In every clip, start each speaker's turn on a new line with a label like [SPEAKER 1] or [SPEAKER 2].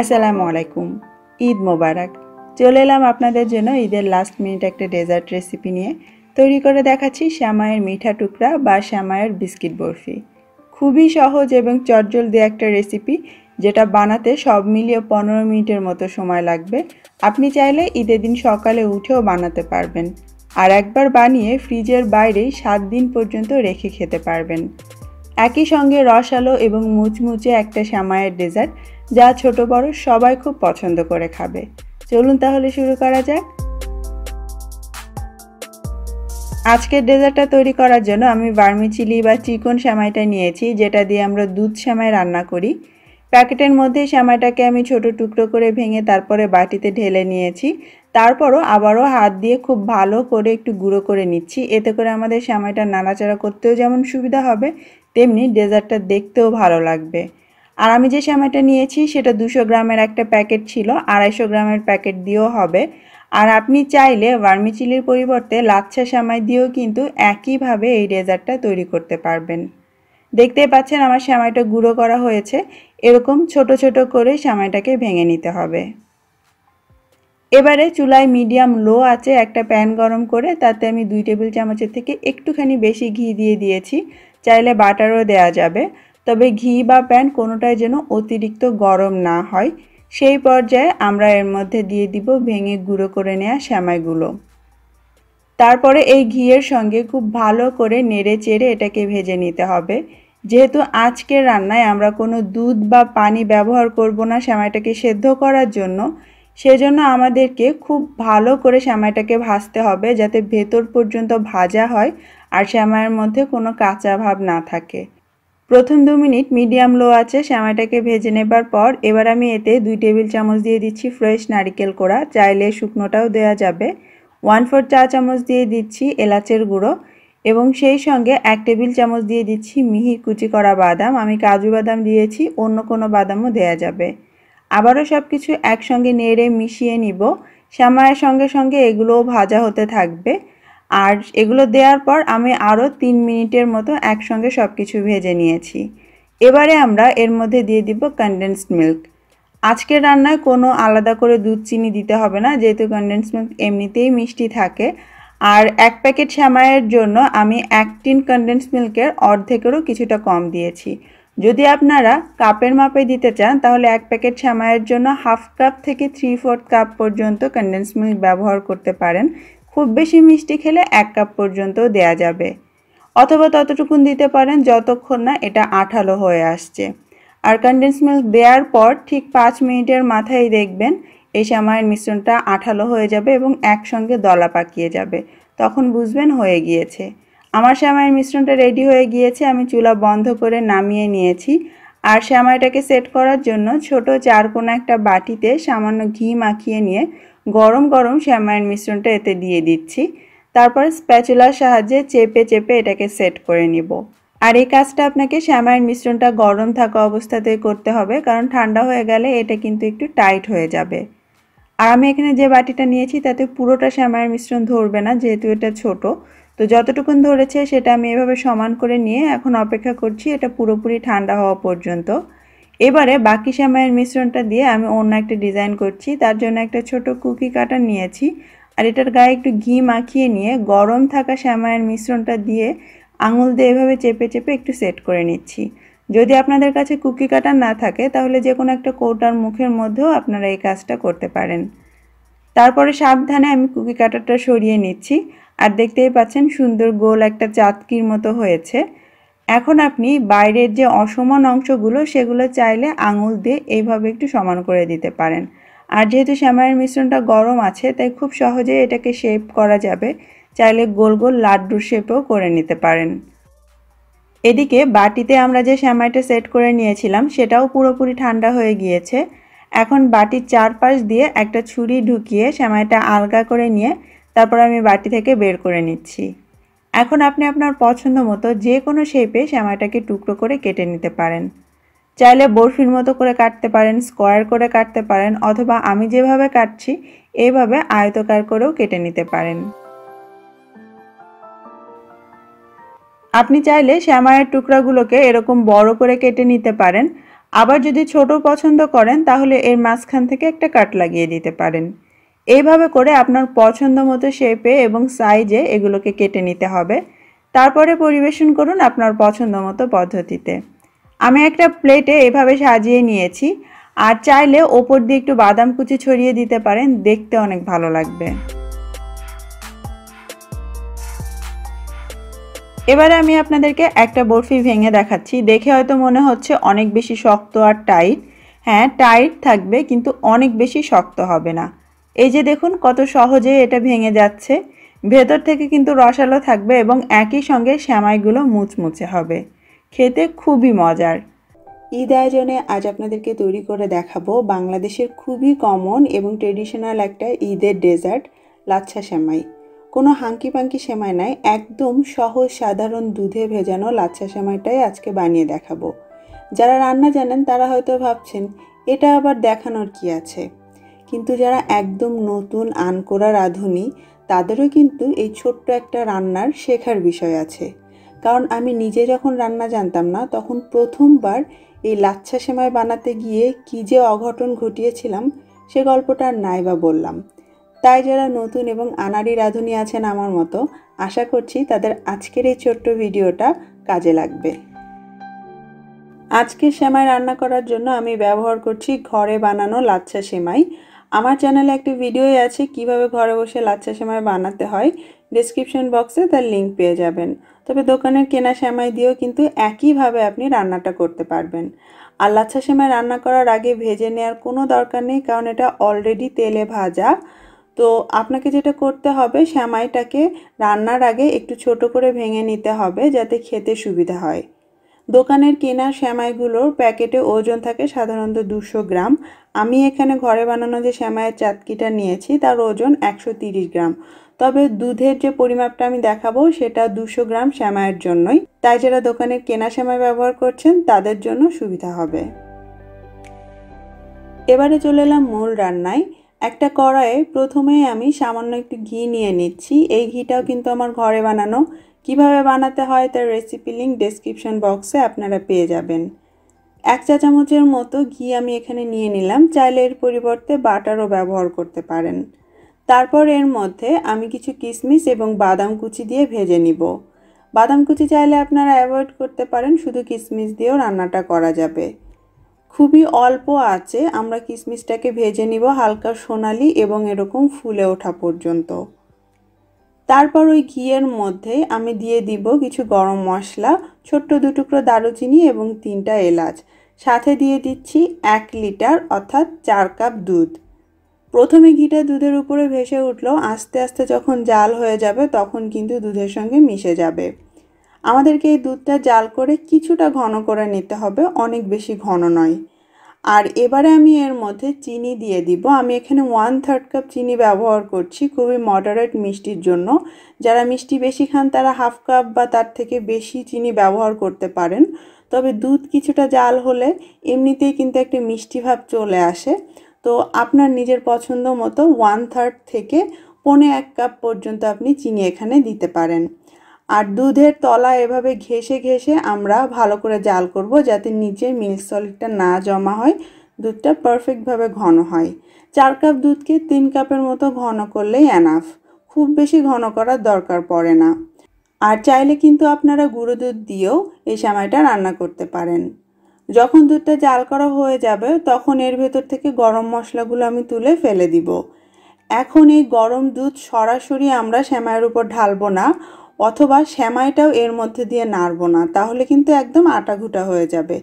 [SPEAKER 1] আসসালামু আলাইকুম ঈদ মোবারক চলে এলাম আপনাদের জন্য ঈদের লাস্ট মিনিট একটা ডেজার্ট রেসিপি নিয়ে তৈরি করে দেখাচ্ছি শ্যামায়ের মিঠা টুকরা বা শ্যামায়ের বিস্কিট বরফি খুবই সহজ এবং চটজল দিয়ে একটা রেসিপি যেটা বানাতে সব মিলিয়ে পনেরো মিনিটের মতো সময় লাগবে আপনি চাইলে ঈদের দিন সকালে উঠেও বানাতে পারবেন আর একবার বানিয়ে ফ্রিজের বাইরেই সাত দিন পর্যন্ত রেখে খেতে পারবেন একই সঙ্গে রসালো এবং মুচমুচে একটা সামায়ের ডেজার্ট যা ছোট বড় সবাই খুব পছন্দ করে খাবে চলুন তাহলে শুরু করা যাক আজকের ডেজার্টটা তৈরি করার জন্য আমি বার্মি চিলি বা চিকন শ্যামাইটা নিয়েছি যেটা দিয়ে আমরা দুধ শ্যামাই রান্না করি প্যাকেটের মধ্যে শ্যামাইটাকে আমি ছোট টুকরো করে ভেঙে তারপরে বাটিতে ঢেলে নিয়েছি তারপরও আবারও হাত দিয়ে খুব ভালো করে একটু গুঁড়ো করে নিচ্ছি এতে করে আমাদের সামাইটা নাড়াচাড়া করতেও যেমন সুবিধা হবে তেমনি ডেজার্টটা দেখতেও ভালো লাগবে আর আমি যে শ্যামাটা নিয়েছি সেটা দুশো গ্রামের একটা প্যাকেট ছিল আড়াইশো গ্রামের প্যাকেট দিয়েও হবে আর আপনি চাইলে ভার্মিচিলির পরিবর্তে লাচ্ছা শ্যামাই দিয়েও কিন্তু একইভাবে এই ডেজার্টটা তৈরি করতে পারবেন দেখতেই পাচ্ছেন আমার শ্যামাইটা গুঁড়ো করা হয়েছে এরকম ছোট ছোট করে শ্যামাইটাকে ভেঙে নিতে হবে এবারে চুলায় মিডিয়াম লো আছে একটা প্যান গরম করে তাতে আমি দুই টেবিল চামচের থেকে একটুখানি বেশি ঘি দিয়ে দিয়েছি চাইলে বাটারও দেয়া যাবে তবে ঘি বা প্যান কোনোটাই যেন অতিরিক্ত গরম না হয় সেই পর্যায়ে আমরা এর মধ্যে দিয়ে দিব ভেঙে গুঁড়ো করে নেওয়া শ্যামাইগুলো তারপরে এই ঘিয়ের সঙ্গে খুব ভালো করে নেড়ে চেড়ে এটাকে ভেজে নিতে হবে যেহেতু আজকের রান্নায় আমরা কোনো দুধ বা পানি ব্যবহার করব না শ্যামাইটাকে সেদ্ধ করার জন্য সেজন্য আমাদেরকে খুব ভালো করে শ্যামাইটাকে ভাজতে হবে যাতে ভেতর পর্যন্ত ভাজা হয় আর শ্যামায়ের মধ্যে কোনো কাঁচা ভাব না থাকে প্রথম দু মিনিট মিডিয়াম লো আছে শ্যামাটাকে ভেজে নেবার পর এবার আমি এতে দুই টেবিল চামচ দিয়ে দিচ্ছি ফ্রেশ নারিকেল কোড়া চাইলে শুকনোটাও দেওয়া যাবে ওয়ান ফোর চা চামচ দিয়ে দিচ্ছি এলাচের গুঁড়ো এবং সেই সঙ্গে এক টেবিল চামচ দিয়ে দিচ্ছি মিহি কুচি করা বাদাম আমি কাজু বাদাম দিয়েছি অন্য কোনো বাদামও দেয়া যাবে আবারও সব কিছু একসঙ্গে নেড়ে মিশিয়ে নিব শ্যামায়ের সঙ্গে সঙ্গে এগুলোও ভাজা হতে থাকবে আর এগুলো দেওয়ার পর আমি আরও তিন মিনিটের মতো একসঙ্গে সব কিছু ভেজে নিয়েছি এবারে আমরা এর মধ্যে দিয়ে দিব কনডেন্সড মিল্ক আজকের রান্নায় কোনো আলাদা করে দুধ চিনি দিতে হবে না যেহেতু কনডেন্স মিল্ক এমনিতেই মিষ্টি থাকে আর এক প্যাকেট শ্যামায়ের জন্য আমি এক টিন কনডেন্স মিল্কের অর্ধেকেরও কিছুটা কম দিয়েছি যদি আপনারা কাপের মাপে দিতে চান তাহলে এক প্যাকেট শ্যামায়ের জন্য হাফ কাপ থেকে থ্রি ফোর্থ কাপ পর্যন্ত কনডেন্স মিল্ক ব্যবহার করতে পারেন খুব বেশি মিষ্টি খেলে এক কাপ পর্যন্ত দেয়া যাবে অথবা ততটুকুন দিতে পারেন যতক্ষণ না এটা আঠালো হয়ে আসছে আর কন্ডেন্স মিল্ক দেওয়ার পর ঠিক পাঁচ মিনিটের মাথায় দেখবেন এই সময়ের মিশ্রণটা আঠালো হয়ে যাবে এবং একসঙ্গে দলা পাকিয়ে যাবে তখন বুঝবেন হয়ে গিয়েছে আমার শ্যামায়ের মিশ্রণটা রেডি হয়ে গিয়েছে আমি চুলা বন্ধ করে নামিয়ে নিয়েছি আর শ্যামাইটাকে সেট করার জন্য ছোট চারকোনা একটা বাটিতে সামান্য ঘি মাখিয়ে নিয়ে গরম গরম শ্যামায়ের মিশ্রণটা এতে দিয়ে দিচ্ছি তারপর স্প্যাচুলার সাহায্যে চেপে চেপে এটাকে সেট করে নিব আর এই কাজটা আপনাকে শ্যামায়ের মিশ্রণটা গরম থাকা অবস্থাতেই করতে হবে কারণ ঠান্ডা হয়ে গেলে এটা কিন্তু একটু টাইট হয়ে যাবে আর আমি এখানে যে বাটিটা নিয়েছি তাতে পুরোটা শ্যামায়ের মিশ্রণ ধরবে না যেহেতু এটা ছোট তো যতটুকুন ধরেছে সেটা আমি এভাবে সমান করে নিয়ে এখন অপেক্ষা করছি এটা পুরোপুরি ঠান্ডা হওয়া পর্যন্ত এবারে বাকি শ্যামাইয়ের মিশ্রণটা দিয়ে আমি অন্য একটা ডিজাইন করছি তার জন্য একটা ছোট কুকি কাটার নিয়েছি আর এটার গায়ে একটু ঘি মাখিয়ে নিয়ে গরম থাকা শ্যামাইয়ের মিশ্রণটা দিয়ে আঙুল দিয়ে এভাবে চেপে চেপে একটু সেট করে নিচ্ছি যদি আপনাদের কাছে কুকি কাটার না থাকে তাহলে যে কোনো একটা কৌটার মুখের মধ্যেও আপনারা এই কাজটা করতে পারেন তারপরে সাবধানে আমি কুকি কাটারটা সরিয়ে নিচ্ছি আর দেখতেই পাচ্ছেন সুন্দর গোল একটা চাতকির মতো হয়েছে এখন আপনি বাইরের যে অসমান অংশগুলো সেগুলো চাইলে আঙুল দিয়ে এইভাবে একটু সমান করে দিতে পারেন আর যেহেতু শ্যামাইয়ের মিশ্রণটা গরম আছে তাই খুব সহজে এটাকে শেপ করা যাবে চাইলে গোল গোল লাড্ডুর শেপও করে নিতে পারেন এদিকে বাটিতে আমরা যে শ্যামাইটা সেট করে নিয়েছিলাম সেটাও পুরোপুরি ঠান্ডা হয়ে গিয়েছে এখন বাটির চারপাশ দিয়ে একটা ছুরি ঢুকিয়ে শ্যামাইটা আলগা করে নিয়ে তারপর আমি বাটি থেকে বের করে নিচ্ছি এখন আপনি আপনার পছন্দ মতো যে কোনো শেপে শ্যামাটাকে টুকরো করে কেটে নিতে পারেন চাইলে বরফির মতো করে কাটতে পারেন স্কোয়ার করে কাটতে পারেন অথবা আমি যেভাবে কাটছি এইভাবে আয়তকার করেও কেটে নিতে পারেন আপনি চাইলে শ্যামায়ের টুকরাগুলোকে এরকম বড় করে কেটে নিতে পারেন আবার যদি ছোট পছন্দ করেন তাহলে এর মাঝখান থেকে একটা কাট লাগিয়ে দিতে পারেন এইভাবে করে আপনার পছন্দ মতো শেপে এবং সাইজে এগুলোকে কেটে নিতে হবে তারপরে পরিবেশন করুন আপনার পছন্দ মতো পদ্ধতিতে আমি একটা প্লেটে এভাবে সাজিয়ে নিয়েছি আর চাইলে ওপর দিয়ে একটু বাদাম কুচি ছড়িয়ে দিতে পারেন দেখতে অনেক ভালো লাগবে এবারে আমি আপনাদেরকে একটা বরফি ভেঙে দেখাচ্ছি দেখে হয়তো মনে হচ্ছে অনেক বেশি শক্ত আর টাইট হ্যাঁ টাইট থাকবে কিন্তু অনেক বেশি শক্ত হবে না এই যে দেখুন কত সহজে এটা ভেঙে যাচ্ছে ভেতর থেকে কিন্তু রসালো থাকবে এবং একই সঙ্গে শ্যামাইগুলো মুচমুচে হবে খেতে খুবই মজার ঈদ আয়োজনে আজ আপনাদেরকে তৈরি করে দেখাবো বাংলাদেশের খুবই কমন এবং ট্রেডিশনাল একটা ঈদের ডেজার্ট লাচ্ছা সেমাই কোনো হাঙ্কি পাঙ্কি সেমাই নাই একদম সহজ সাধারণ দুধে ভেজানো লাচ্ছা সেমাইটাই আজকে বানিয়ে দেখাবো যারা রান্না জানেন তারা হয়তো ভাবছেন এটা আবার দেখানোর কি আছে কিন্তু যারা একদম নতুন আনকোরা রাঁধুনি তাদেরও কিন্তু এই ছোট্ট একটা রান্নার শেখার বিষয় আছে কারণ আমি নিজে যখন রান্না জানতাম না তখন প্রথমবার এই লাচ্ছা সেমাই বানাতে গিয়ে কী যে অঘটন ঘটিয়েছিলাম সে গল্পটা আর নাই বা বললাম তাই যারা নতুন এবং আনারি রাঁধুনি আছেন আমার মতো আশা করছি তাদের আজকের এই ছোট্ট ভিডিওটা কাজে লাগবে আজকে সেমাই রান্না করার জন্য আমি ব্যবহার করছি ঘরে বানানো লাচ্ছা সেমাই আমার চ্যানেলে একটি ভিডিওই আছে কিভাবে ঘরে বসে লাচ্ছা সেমাই বানাতে হয় ডিসক্রিপশন বক্সে তার লিঙ্ক পেয়ে যাবেন তবে দোকানের কেনা সেমাই দিয়েও কিন্তু একইভাবে আপনি রান্নাটা করতে পারবেন আর লাচ্ছা সেমাই রান্না করার আগে ভেজে নেওয়ার কোনো দরকার নেই কারণ এটা অলরেডি তেলে ভাজা তো আপনাকে যেটা করতে হবে শ্যামাইটাকে রান্নার আগে একটু ছোট করে ভেঙে নিতে হবে যাতে খেতে সুবিধা হয় দোকানের কেনা শ্যামাইগুলোর প্যাকেটে ওজন থাকে সাধারণত দুশো গ্রাম আমি এখানে ঘরে বানানো যে শ্যামাইয়ের চাতকিটা নিয়েছি তার ওজন একশো গ্রাম তবে দুধের যে পরিমাপটা আমি দেখাবো সেটা দুশো গ্রাম শ্যামাইয়ের জন্যই তাই যারা দোকানের কেনা শ্যামাই ব্যবহার করছেন তাদের জন্য সুবিধা হবে এবারে চলে এলাম মূল রান্নায় একটা কড়াইয়ে প্রথমে আমি সামান্য একটু ঘি নিয়ে নিচ্ছি এই ঘিটাও কিন্তু আমার ঘরে বানানো কিভাবে বানাতে হয় তার রেসিপি লিঙ্ক ডেসক্রিপশন বক্সে আপনারা পেয়ে যাবেন এক চা চামচের মতো ঘি আমি এখানে নিয়ে নিলাম চাইলে এর পরিবর্তে বাটারও ব্যবহার করতে পারেন তারপর এর মধ্যে আমি কিছু কিশমিশ এবং বাদাম কুচি দিয়ে ভেজে নিব বাদাম কুচি চাইলে আপনারা অ্যাভয়েড করতে পারেন শুধু কিশমিশ দিয়েও রান্নাটা করা যাবে খুবই অল্প আছে আমরা কিশমিশটাকে ভেজে নিব হালকা সোনালি এবং এরকম ফুলে ওঠা পর্যন্ত তারপর ওই ঘিয়ের মধ্যে আমি দিয়ে দিব কিছু গরম মশলা ছোট্ট দুটুকরো দারুচিনি এবং তিনটা এলাচ সাথে দিয়ে দিচ্ছি এক লিটার অর্থাৎ চার কাপ দুধ প্রথমে ঘিটা দুধের উপরে ভেসে উঠল আস্তে আস্তে যখন জাল হয়ে যাবে তখন কিন্তু দুধের সঙ্গে মিশে যাবে আমাদেরকে এই দুধটা জাল করে কিছুটা ঘন করে নিতে হবে অনেক বেশি ঘন নয় আর এবারে আমি এর মধ্যে চিনি দিয়ে দিব আমি এখানে ওয়ান থার্ড কাপ চিনি ব্যবহার করছি খুবই মডারেট মিষ্টির জন্য যারা মিষ্টি বেশি খান তারা হাফ কাপ বা তার থেকে বেশি চিনি ব্যবহার করতে পারেন তবে দুধ কিছুটা জাল হলে এমনিতেই কিন্তু একটা মিষ্টি ভাব চলে আসে তো আপনার নিজের পছন্দ মতো ওয়ান থার্ড থেকে পনে এক কাপ পর্যন্ত আপনি চিনি এখানে দিতে পারেন আর দুধের তলা এভাবে ঘেসে ঘেসে আমরা ভালো করে জাল করব যাতে নিচে মিল্ক সলিডটা না জমা হয় দুধটা পারফেক্টভাবে ঘন হয় চার কাপ দুধকে তিন কাপের মতো ঘন করলেই অ্যানাফ খুব বেশি ঘন করার দরকার পড়ে না আর চাইলে কিন্তু আপনারা গুঁড়ো দুধ দিয়েও এই সামাইটা রান্না করতে পারেন যখন দুধটা জাল করা হয়ে যাবে তখন এর ভেতর থেকে গরম মশলাগুলো আমি তুলে ফেলে দিব এখন এই গরম দুধ সরাসরি আমরা শ্যামাইয়ের উপর ঢালবো না অথবা শ্যামাইটাও এর মধ্যে দিয়ে নাড়ব না তাহলে কিন্তু একদম আটাঘুটা হয়ে যাবে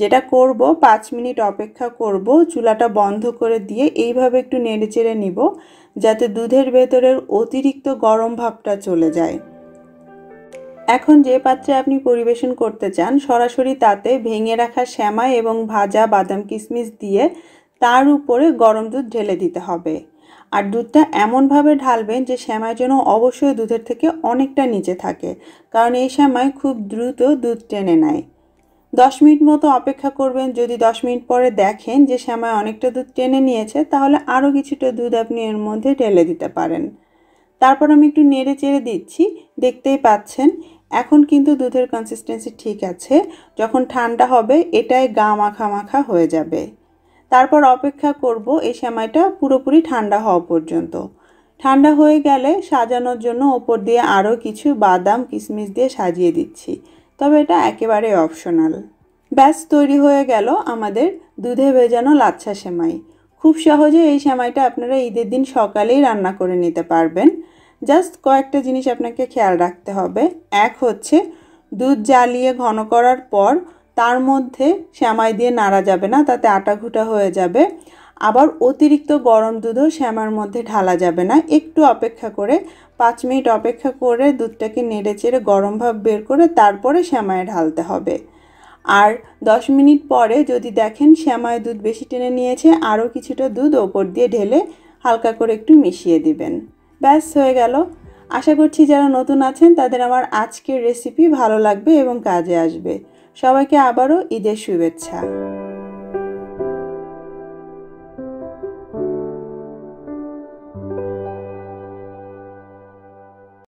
[SPEAKER 1] যেটা করব পাঁচ মিনিট অপেক্ষা করব চুলাটা বন্ধ করে দিয়ে এইভাবে একটু নেড়েচেড়ে নিব যাতে দুধের ভেতরের অতিরিক্ত গরম ভাবটা চলে যায় এখন যে পাত্রে আপনি পরিবেশন করতে চান সরাসরি তাতে ভেঙে রাখা শ্যামাই এবং ভাজা বাদাম কিশমিশ দিয়ে তার উপরে গরম দুধ ঢেলে দিতে হবে আর দুধটা এমনভাবে ঢালবেন যে শ্যামাই যেন অবশ্যই দুধের থেকে অনেকটা নিচে থাকে কারণ এই শ্যামাই খুব দ্রুত দুধ টেনে নেয় দশ মিনিট মতো অপেক্ষা করবেন যদি দশ মিনিট পরে দেখেন যে শ্যামাই অনেকটা দুধ টেনে নিয়েছে তাহলে আরও কিছুটা দুধ আপনি এর মধ্যে ঢেলে দিতে পারেন তারপর আমি একটু নেড়ে চেড়ে দিচ্ছি দেখতেই পাচ্ছেন এখন কিন্তু দুধের কনসিস্টেন্সি ঠিক আছে যখন ঠান্ডা হবে এটাই গা মাখা মাখা হয়ে যাবে তারপর অপেক্ষা করব এই সেমাইটা পুরোপুরি ঠান্ডা হওয়া পর্যন্ত ঠান্ডা হয়ে গেলে সাজানোর জন্য ওপর দিয়ে আরও কিছু বাদাম কিশমিশ দিয়ে সাজিয়ে দিচ্ছি তবে এটা একেবারে অপশনাল ব্যাস তৈরি হয়ে গেল আমাদের দুধে ভেজানো লাচ্ছা সেমাই খুব সহজে এই সেমাইটা আপনারা ঈদের দিন সকালেই রান্না করে নিতে পারবেন জাস্ট কয়েকটা জিনিস আপনাকে খেয়াল রাখতে হবে এক হচ্ছে দুধ জ্বালিয়ে ঘন করার পর তার মধ্যে শ্যামাই দিয়ে নাড়া যাবে না তাতে আটা ঘুটা হয়ে যাবে আবার অতিরিক্ত গরম দুধও শ্যামার মধ্যে ঢালা যাবে না একটু অপেক্ষা করে পাঁচ মিনিট অপেক্ষা করে দুধটাকে নেড়ে চেড়ে গরম ভাব বের করে তারপরে শ্যামায় ঢালতে হবে আর দশ মিনিট পরে যদি দেখেন শ্যামায় দুধ বেশি টেনে নিয়েছে আরও কিছুটা দুধ ওপর দিয়ে ঢেলে হালকা করে একটু মিশিয়ে দিবেন ব্যাস হয়ে গেল আশা করছি যারা নতুন আছেন তাদের আমার আজকের রেসিপি ভালো লাগবে এবং কাজে আসবে সবাইকে আবারও ঈদের শুভেচ্ছা